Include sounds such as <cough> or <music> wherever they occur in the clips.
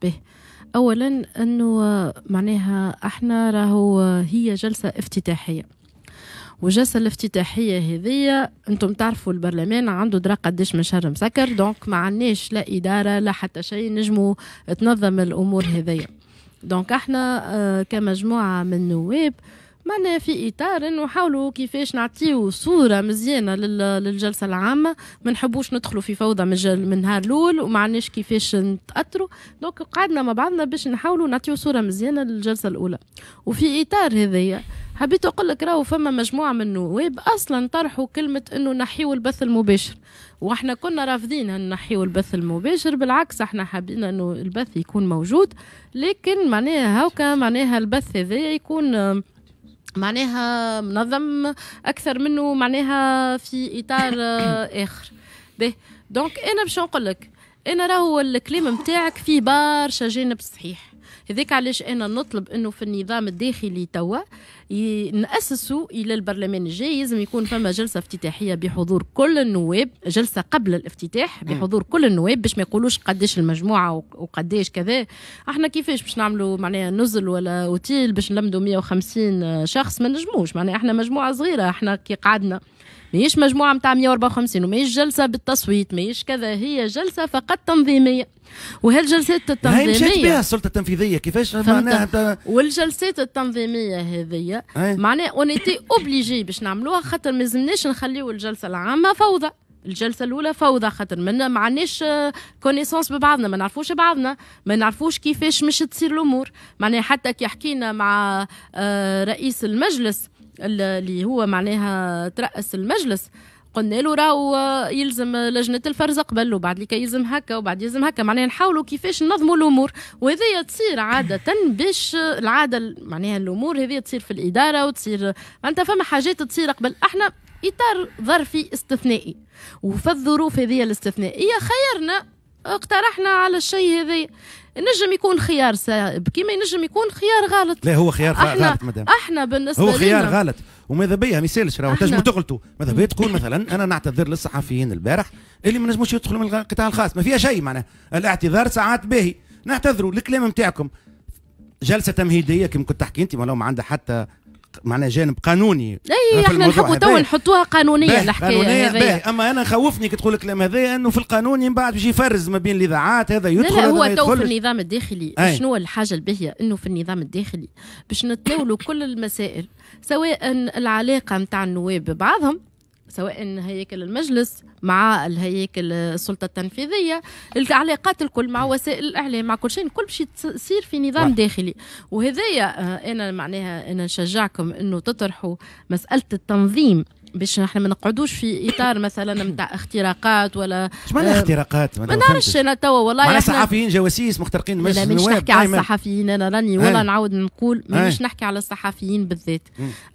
به اولا انه معناها احنا راهو هي جلسه افتتاحيه والجلسة الافتتاحية هذية انتم تعرفوا البرلمان عنده درا قداش من شهر مسكر دونك ما عندناش لا إدارة لا حتى شيء نجمو تنظم الأمور هذية دونك احنا آه، كمجموعة من نواب آه معنا في اطار نحاولوا كيفاش نعطيو صوره مزيانه للجلسه العامه ما نحبوش ندخلوا في فوضى من, من نهار الاول وما عندناش كيفاش نتاثروا دونك قعدنا مع بعضنا باش نحاولوا نعطيو صوره مزيانه للجلسه الاولى وفي اطار هذايا حبيت اقول لك راهو فما مجموعه من النواب اصلا طرحوا كلمه انه نحيو البث المباشر واحنا كنا رافضين ان نحيو البث المباشر بالعكس احنا حابين انه البث يكون موجود لكن معناها هاكا معناها البث هذا يكون معناها منظم اكثر منه معناها في اطار آه، <coughs> اخر به دونك انا باش نقول لك انا راهو الكلام نتاعك فيه برشا جانب صحيح هذاك علاش انا نطلب انه في النظام الداخلي توا نأسسوا الى البرلمان الجاي لازم يكون فما جلسه افتتاحيه بحضور كل النواب جلسه قبل الافتتاح بحضور كل النواب باش ما يقولوش قداش المجموعه وقداش كذا احنا كيفاش باش نعملوا معناها نزل ولا اوتيل باش نلمدوا 150 شخص ما نجموش معناها احنا مجموعه صغيره احنا كي قعدنا ماهيش مجموعة متاع 154 وماهيش جلسة بالتصويت ماهيش كذا هي جلسة فقط تنظيمية وهالجلسات التنظيمية هي مشات بها السلطة التنفيذية كيفاش معناها والجلسات التنظيمية هذيا معناها اونيتي اوبليجي باش نعملوها خاطر ما لازمناش نخليو الجلسة العامة فوضى الجلسه الاولى فوضى خاطر ما معناش كونيسونس ببعضنا ما نعرفوش بعضنا ما نعرفوش كيفاش مش تصير الامور معناها حتى كي حكينا مع آه، رئيس المجلس اللي هو معناها ترأس المجلس قلنا له راهو يلزم لجنه الفرز قبل وبعد لك يلزم هكا وبعد يلزم هكا معناها نحاولوا كيفاش ننظموا الامور وهذه تصير عاده باش العاده معناها الامور هذه تصير في الاداره وتصير انت فما حاجات تصير قبل احنا اطار ظرفي استثنائي وفي الظروف هذه الاستثنائيه خيرنا اقترحنا على الشيء هذا نجم يكون خيار سائب كيما ينجم يكون خيار غلط لا هو خيار احنا غلط مدام احنا بالنسبه هو خيار لنا. غلط وماذا بيا ما يسالش راهو تنجموا تغلطوا ماذا بيا تقول مثلا انا نعتذر للصحفيين البارح اللي ما نجموش يدخلوا من القطاع الخاص ما فيها شيء معناه الاعتذار ساعات باهي نعتذروا الكلام نتاعكم جلسه تمهيديه كما كنت تحكي انت ما عندها حتى معنا جانب قانوني اي احنا نحبوا تو نحطوها قانونيه الحكايه هذه اما انا خوفني كي تقول الكلام هذا انه في القانون من بعد باش يفرز ما بين الاذاعات هذا يدخل لا, لا هو تو في النظام الداخلي شنو الحاجه الباهيه انه في النظام الداخلي باش نتناولوا كل المسائل سواء العلاقه نتاع النواب ببعضهم سواء هياكل المجلس مع الهياكل السلطه التنفيذيه العلاقات الكل مع وسائل الاعلام مع كل شيء الكل باش تصير في نظام داخلي وهذايا آه، انا معناها انا نشجعكم انه تطرحوا مساله التنظيم باش احنا ما نقعدوش في اطار مثلا نتاع اختراقات ولا اش معنى آه، اختراقات؟ ما نعرفش انا توا والله معناها صحفيين جواسيس مخترقين مجلس لا مش نحكي على الصحفيين انا راني والله نعاود نقول مش نحكي على الصحفيين بالذات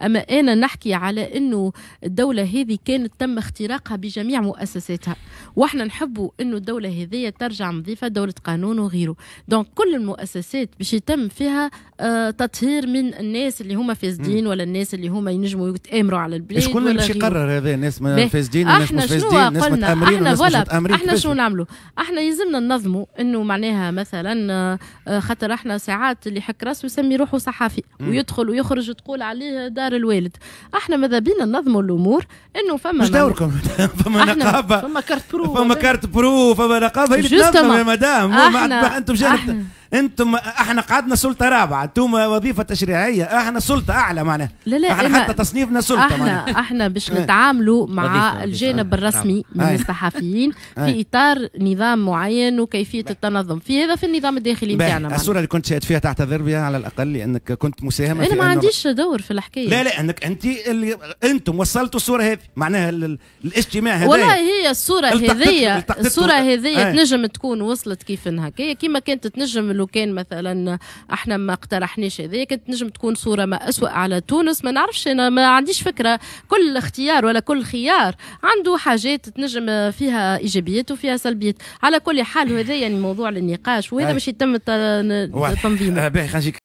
اما انا نحكي على انه الدوله هذه كانت تم اختراقها بجميع مؤسساتها واحنا نحبوا انه الدوله هذه ترجع نظيفه دوله قانون وغيره دونك كل المؤسسات باش يتم فيها آه، تطهير من الناس اللي هما فاسدين ولا الناس اللي هما ينجموا يتامروا على البلاد شكون اللي يقرر هذا الناس فاسدين الناس مش فاسدين الناس متامرين الناس مش احنا شنو نعملوا؟ احنا يلزمنا ننظموا انه معناها مثلا آه، خاطر احنا ساعات اللي يحك راسه يسمي روحه صحفي ويدخل ويخرج تقول عليه دار الوالد احنا ماذا بينا ننظموا الامور انه فما مش دوركم <laughs> فما نقابه فما كارت برو فما كارت برو فما نقابه هي اللي تنظم يا مدام انتم جانب انتم احنا قعدنا سلطه رابعه انتم وظيفه تشريعيه احنا سلطه اعلى معناها لا لا احنا حتى تصنيفنا سلطه احنا معنا. <laughs> احنا باش إيه. نتعاملوا مع الجانب آه، الرسمي من آه. الصحفيين في آه. اطار نظام معين وكيفيه التنظم في هذا في النظام الداخلي نتاعنا الصوره اللي كنت شاهد فيها تعتذر بها على الاقل لانك كنت مساهمه انا ما عنديش دور في الحكايه لا لا انك انت اللي انتم وصلتوا الصوره هذه معناها الاجتماع هذا والله هي الصوره هذه الصوره هذه تنجم تكون وصلت كيف انها كيما كانت تنجم لو كان مثلا احنا ما اقترحناش هذا كانت نجم تكون صوره ما اسوا على تونس ما نعرفش انا ما عنديش فكره كل اختيار ولا كل خيار عنده حاجات تنجم فيها ايجابيات وفيها سلبيات على كل حال هذا يعني موضوع للنقاش وهذا باش يتم التنظيم آه،